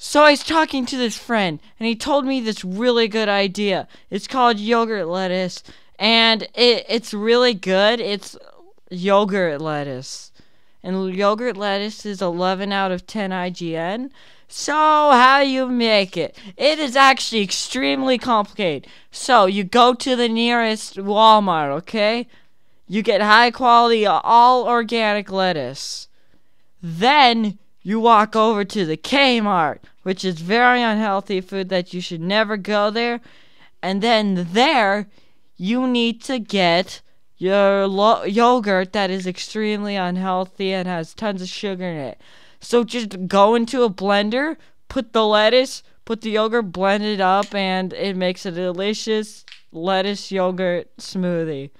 So I was talking to this friend, and he told me this really good idea. It's called yogurt lettuce, and it, it's really good. It's yogurt lettuce. And yogurt lettuce is 11 out of 10 IGN. So, how you make it? It is actually extremely complicated. So, you go to the nearest Walmart, okay? You get high quality, all organic lettuce. Then, you walk over to the Kmart, which is very unhealthy food that you should never go there. And then there, you need to get your lo- yogurt that is extremely unhealthy and has tons of sugar in it. So just go into a blender, put the lettuce, put the yogurt, blend it up, and it makes a delicious lettuce yogurt smoothie.